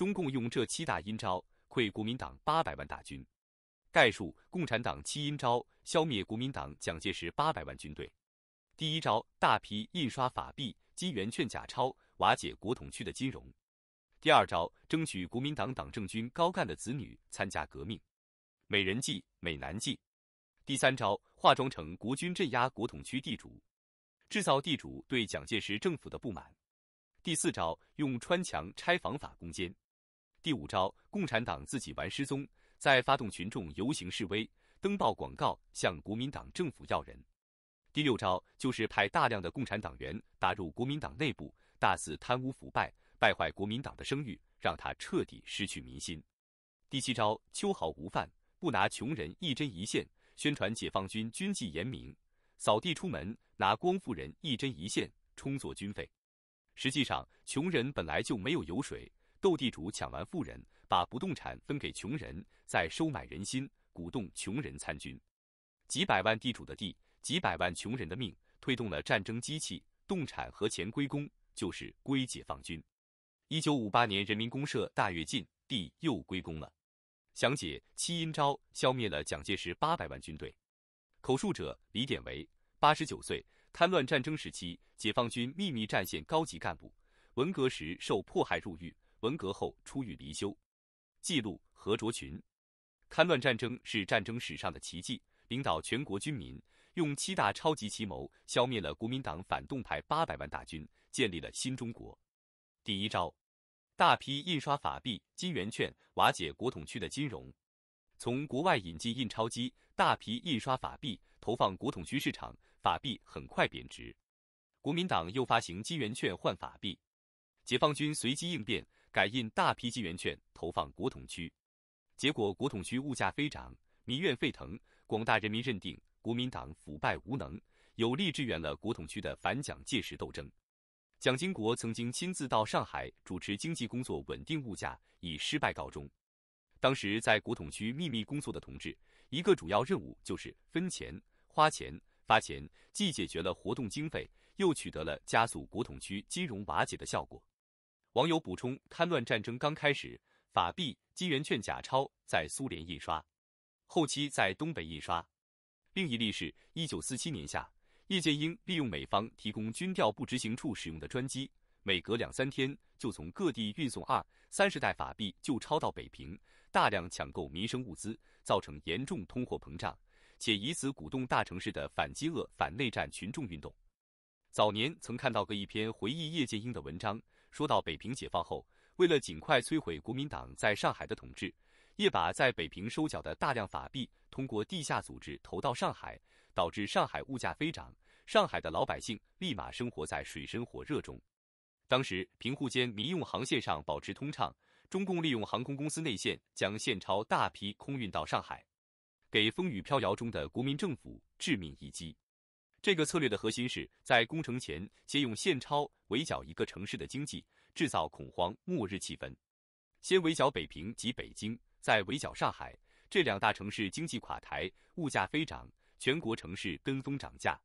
中共用这七大阴招溃国民党八百万大军，概述共产党七阴招消灭国民党蒋介石八百万军队。第一招，大批印刷法币、金圆券假钞，瓦解国统区的金融；第二招，争取国民党党政军高干的子女参加革命，美人计、美男计；第三招，化妆成国军镇压国统区地主，制造地主对蒋介石政府的不满；第四招，用穿墙拆房法攻坚。第五招，共产党自己玩失踪，再发动群众游行示威，登报广告向国民党政府要人。第六招就是派大量的共产党员打入国民党内部，大肆贪污腐败，败坏国民党的声誉，让他彻底失去民心。第七招，秋毫无犯，不拿穷人一针一线，宣传解放军军纪严明，扫地出门，拿光富人一针一线充作军费。实际上，穷人本来就没有油水。斗地主抢完富人，把不动产分给穷人，再收买人心，鼓动穷人参军。几百万地主的地，几百万穷人的命，推动了战争机器。动产和钱归公，就是归解放军。一九五八年人民公社大跃进，地又归公了。详解七阴招，消灭了蒋介石八百万军队。口述者李典韦，八十九岁，瘫乱战争时期，解放军秘密战线高级干部，文革时受迫害入狱。文革后出狱离休，记录何卓群。戡乱战争是战争史上的奇迹，领导全国军民用七大超级奇谋，消灭了国民党反动派八百万大军，建立了新中国。第一招，大批印刷法币金圆券，瓦解国统区的金融。从国外引进印钞机，大批印刷法币，投放国统区市场，法币很快贬值。国民党又发行金圆券换法币，解放军随机应变。改印大批金圆券投放国统区，结果国统区物价飞涨，民怨沸腾，广大人民认定国民党腐败无能，有力支援了国统区的反蒋介石斗争。蒋经国曾经亲自到上海主持经济工作稳定物价，以失败告终。当时在国统区秘密工作的同志，一个主要任务就是分钱、花钱、发钱，既解决了活动经费，又取得了加速国统区金融瓦解的效果。网友补充：贪乱战争刚开始，法币、金元券假钞在苏联印刷，后期在东北印刷。另一例是，一九四七年夏，叶剑英利用美方提供军调部执行处使用的专机，每隔两三天就从各地运送二三十袋法币旧钞到北平，大量抢购民生物资，造成严重通货膨胀，且以此鼓动大城市的反饥饿、反内战群众运动。早年曾看到过一篇回忆叶剑英的文章。说到北平解放后，为了尽快摧毁国民党在上海的统治，叶把在北平收缴的大量法币，通过地下组织投到上海，导致上海物价飞涨。上海的老百姓立马生活在水深火热中。当时，平沪间民用航线上保持通畅，中共利用航空公司内线，将现钞大批空运到上海，给风雨飘摇中的国民政府致命一击。这个策略的核心是在攻城前，先用现钞围剿一个城市的经济，制造恐慌、末日气氛。先围剿北平及北京，再围剿上海这两大城市，经济垮台，物价飞涨，全国城市跟风涨价。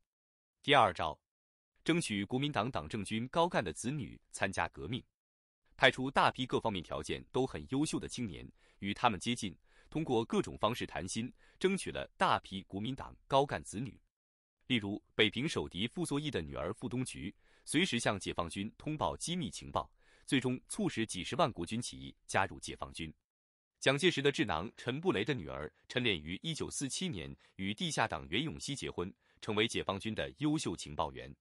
第二招，争取国民党党政军高干的子女参加革命，派出大批各方面条件都很优秀的青年与他们接近，通过各种方式谈心，争取了大批国民党高干子女。例如，北平守敌傅作义的女儿傅冬菊，随时向解放军通报机密情报，最终促使几十万国军起义加入解放军。蒋介石的智囊陈布雷的女儿陈琏于一九四七年与地下党袁永熙结婚，成为解放军的优秀情报员。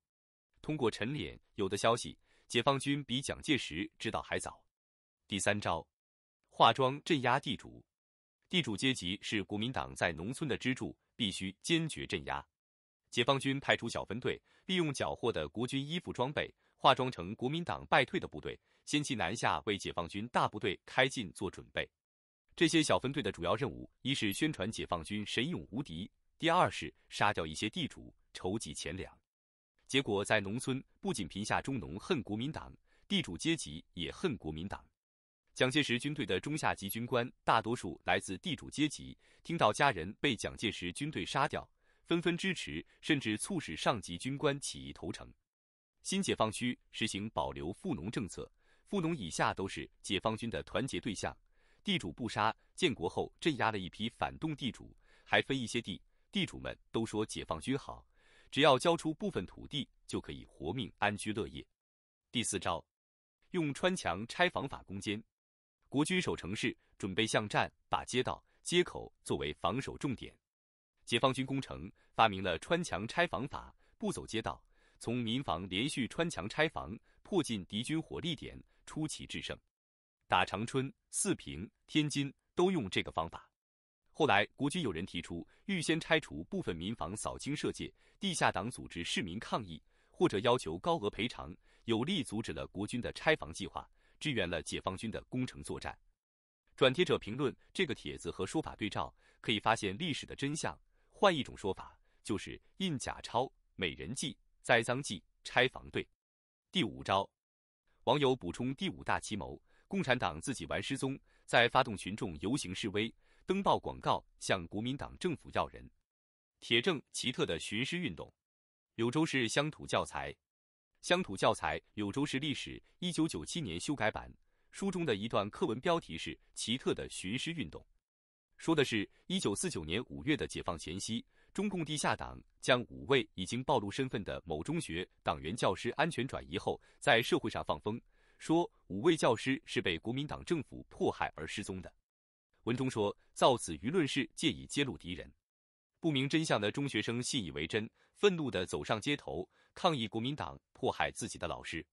通过陈琏有的消息，解放军比蒋介石知道还早。第三招，化妆镇压地主。地主阶级是国民党在农村的支柱，必须坚决镇压。解放军派出小分队，利用缴获的国军衣服装备，化妆成国民党败退的部队，先期南下，为解放军大部队开进做准备。这些小分队的主要任务，一是宣传解放军神勇无敌，第二是杀掉一些地主，筹集钱粮。结果在农村，不仅贫下中农恨国民党，地主阶级也恨国民党。蒋介石军队的中下级军官，大多数来自地主阶级，听到家人被蒋介石军队杀掉。纷纷支持，甚至促使上级军官起义投诚。新解放区实行保留富农政策，富农以下都是解放军的团结对象。地主不杀，建国后镇压了一批反动地主，还分一些地。地主们都说解放军好，只要交出部分土地就可以活命安居乐业。第四招，用穿墙拆房法攻坚。国军守城市，准备巷战，把街道、街口作为防守重点。解放军攻城发明了穿墙拆房法，不走街道，从民房连续穿墙拆房，破进敌军火力点，出奇制胜。打长春、四平、天津都用这个方法。后来国军有人提出预先拆除部分民房，扫清社界，地下党组织市民抗议或者要求高额赔偿，有力阻止了国军的拆房计划，支援了解放军的攻城作战。转帖者评论这个帖子和说法对照，可以发现历史的真相。换一种说法，就是印假钞、美人计、栽赃计、拆房队。第五招，网友补充第五大奇谋：共产党自己玩失踪，再发动群众游行示威、登报广告，向国民党政府要人。铁证：奇特的寻尸运动。柳州市乡土教材，《乡土教材·柳州市历史（一九九七年修改版）》书中的一段课文标题是“奇特的寻尸运动”。说的是，一九四九年五月的解放前夕，中共地下党将五位已经暴露身份的某中学党员教师安全转移后，在社会上放风，说五位教师是被国民党政府迫害而失踪的。文中说，造此舆论是借以揭露敌人。不明真相的中学生信以为真，愤怒的走上街头，抗议国民党迫害自己的老师。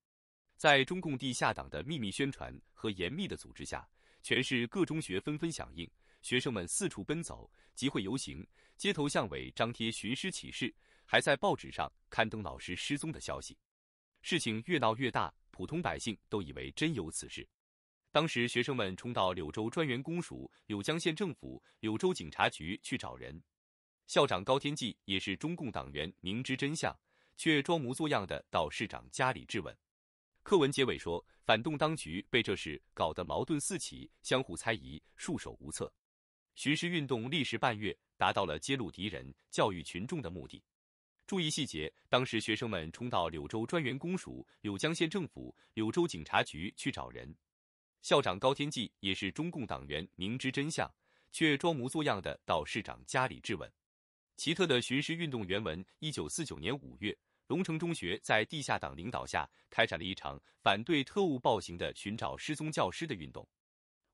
在中共地下党的秘密宣传和严密的组织下，全市各中学纷纷响应。学生们四处奔走、集会游行，街头巷尾张贴寻师启事，还在报纸上刊登老师失踪的消息。事情越闹越大，普通百姓都以为真有此事。当时学生们冲到柳州专员公署、柳江县政府、柳州警察局去找人。校长高天际也是中共党员，明知真相，却装模作样地到市长家里质问。课文结尾说，反动当局被这事搞得矛盾四起，相互猜疑，束手无策。巡视运动历时半月，达到了揭露敌人、教育群众的目的。注意细节，当时学生们冲到柳州专员公署、柳江县政府、柳州警察局去找人。校长高天际也是中共党员，明知真相，却装模作样的到市长家里质问。奇特的巡视运动原文：一九四九年五月，龙城中学在地下党领导下开展了一场反对特务暴行的寻找失踪教师的运动。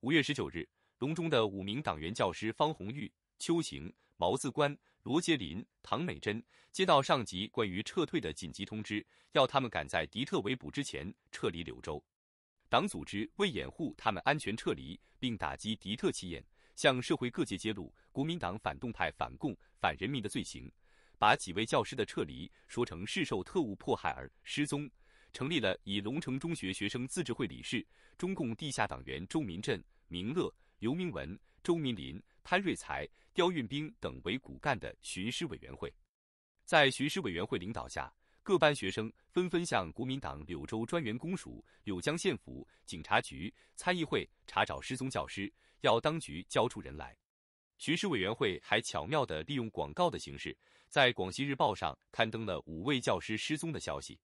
五月十九日。隆中的五名党员教师方红玉、邱行、毛自关、罗杰林、唐美珍，接到上级关于撤退的紧急通知，要他们赶在敌特围捕之前撤离柳州。党组织为掩护他们安全撤离，并打击敌特气焰，向社会各界揭露国民党反动派反共、反人民的罪行，把几位教师的撤离说成是受特务迫害而失踪，成立了以龙城中学学生自治会理事、中共地下党员周民镇、明乐。刘明文、周明林、潘瑞才、刁运兵等为骨干的巡师委员会，在巡师委员会领导下，各班学生纷纷向国民党柳州专员公署、柳江县府、警察局、参议会查找失踪教师，要当局交出人来。巡视委员会还巧妙地利用广告的形式，在《广西日报》上刊登了五位教师失踪的消息，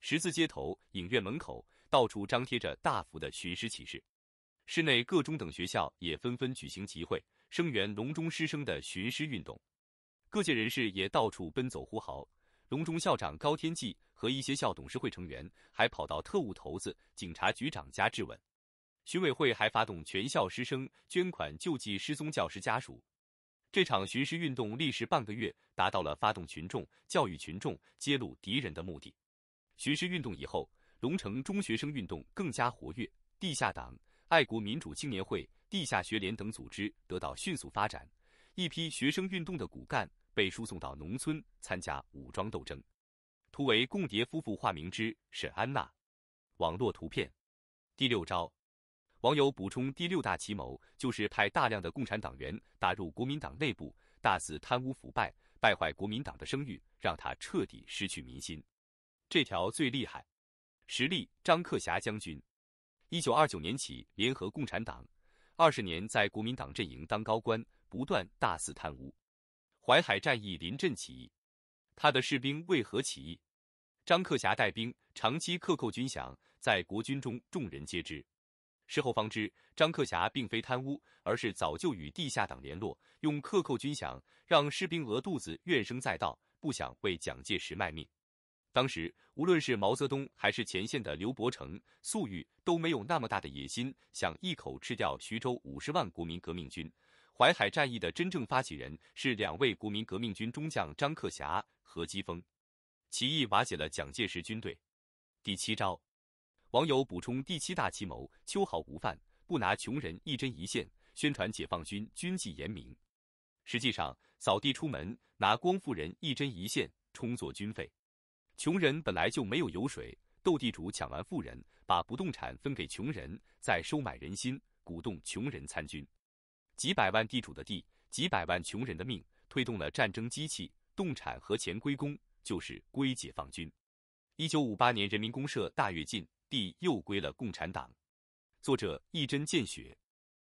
十字街头、影院门口，到处张贴着大幅的寻尸启事。市内各中等学校也纷纷举行集会，声援隆中师生的巡师运动。各界人士也到处奔走呼号。隆中校长高天际和一些校董事会成员还跑到特务头子、警察局长家质问。巡委会还发动全校师生捐款救济失踪教师家属。这场巡师运动历时半个月，达到了发动群众、教育群众、揭露敌人的目的。巡师运动以后，龙城中学生运动更加活跃，地下党。爱国民主青年会、地下学联等组织得到迅速发展，一批学生运动的骨干被输送到农村参加武装斗争。图为共谍夫妇化名之沈安娜，网络图片。第六招，网友补充：第六大奇谋就是派大量的共产党员打入国民党内部，大肆贪污腐败，败坏国民党的声誉，让他彻底失去民心。这条最厉害，实力张克侠将军。一九二九年起，联合共产党，二十年在国民党阵营当高官，不断大肆贪污。淮海战役临阵起义，他的士兵为何起义？张克侠带兵长期克扣军饷，在国军中众人皆知。事后方知，张克侠并非贪污，而是早就与地下党联络，用克扣军饷让士兵饿肚子，怨声载道，不想为蒋介石卖命。当时，无论是毛泽东还是前线的刘伯承、粟裕都没有那么大的野心，想一口吃掉徐州五十万国民革命军。淮海战役的真正发起人是两位国民革命军中将张克侠和姬峰。起义瓦解了蒋介石军队。第七招，网友补充：第七大奇谋，秋毫无犯，不拿穷人一针一线，宣传解放军军纪严明。实际上，扫地出门，拿光复人一针一线充作军费。穷人本来就没有油水，斗地主抢完富人，把不动产分给穷人，再收买人心，鼓动穷人参军。几百万地主的地，几百万穷人的命，推动了战争机器。动产和钱归公，就是归解放军。一九五八年人民公社大跃进，地又归了共产党。作者一针见血。